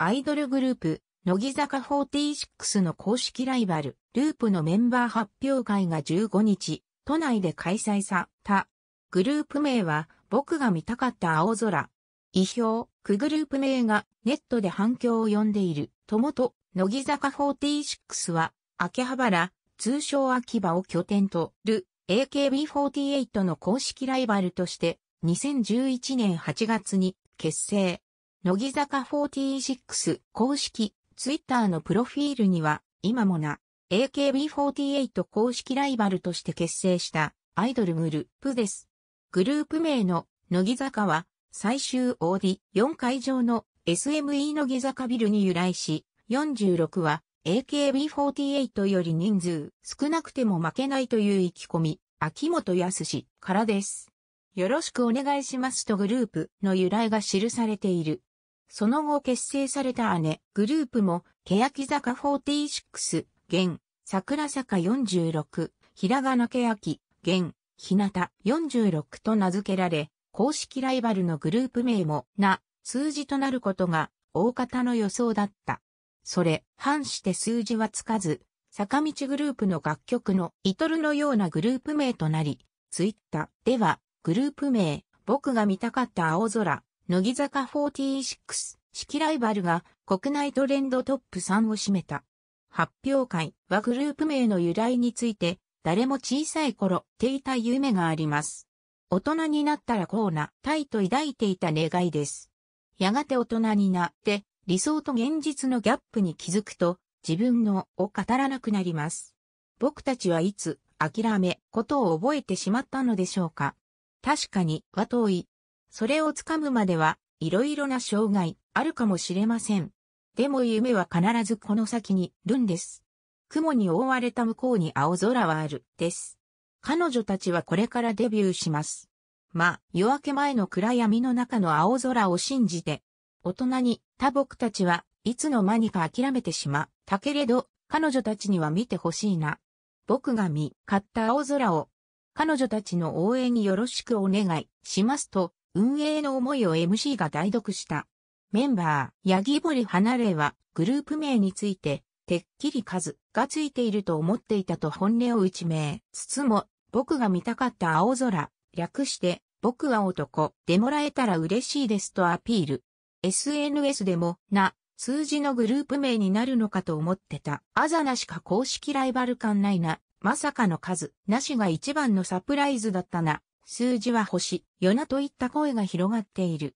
アイドルグループ、乃木坂46の公式ライバル、ループのメンバー発表会が15日、都内で開催された。グループ名は、僕が見たかった青空。意表、区グループ名がネットで反響を呼んでいる。ともと、乃木坂46は、秋葉原、通称秋葉を拠点とる AKB48 の公式ライバルとして、2011年8月に結成。乃木坂46公式ツイッターのプロフィールには、今もな、AKB48 公式ライバルとして結成したアイドルグループです。グループ名の乃木坂は最終オーディ4会場の SME 乃木坂ビルに由来し、46は AKB48 より人数少なくても負けないという意気込み、秋元康からです。よろしくお願いしますとグループの由来が記されている。その後結成された姉グループも、欅坂46、現、桜坂46、ひらがな欅、現、ひなた46と名付けられ、公式ライバルのグループ名も、な、数字となることが、大方の予想だった。それ、反して数字はつかず、坂道グループの楽曲のイトルのようなグループ名となり、ツイッターでは、グループ名、僕が見たかった青空乃木坂46、式ライバルが国内トレンドトップ3を占めた。発表会はグループ名の由来について、誰も小さい頃、ていた夢があります。大人になったらこうな、たいと抱いていた願いです。やがて大人になって、理想と現実のギャップに気づくと、自分のを語らなくなります。僕たちはいつ、諦め、ことを覚えてしまったのでしょうか。確かに、は遠い、それをつかむまでは、いろいろな障害、あるかもしれません。でも夢は必ずこの先に、るんです。雲に覆われた向こうに青空はある、です。彼女たちはこれからデビューします。ま、夜明け前の暗闇の中の青空を信じて、大人に、他僕たちはいつの間にか諦めてしまったけれど、彼女たちには見てほしいな。僕が見、買った青空を、彼女たちの応援によろしくお願いしますと、運営の思いを MC が代読した。メンバー、ヤギボリ離れは、グループ名について、てっきり数がついていると思っていたと本音を打ち明、つつも、僕が見たかった青空、略して、僕は男、でもらえたら嬉しいですとアピール。SNS でも、な、数字のグループ名になるのかと思ってた。あざなしか公式ライバル感ないな。まさかの数、なしが一番のサプライズだったな。数字は星、夜なといった声が広がっている。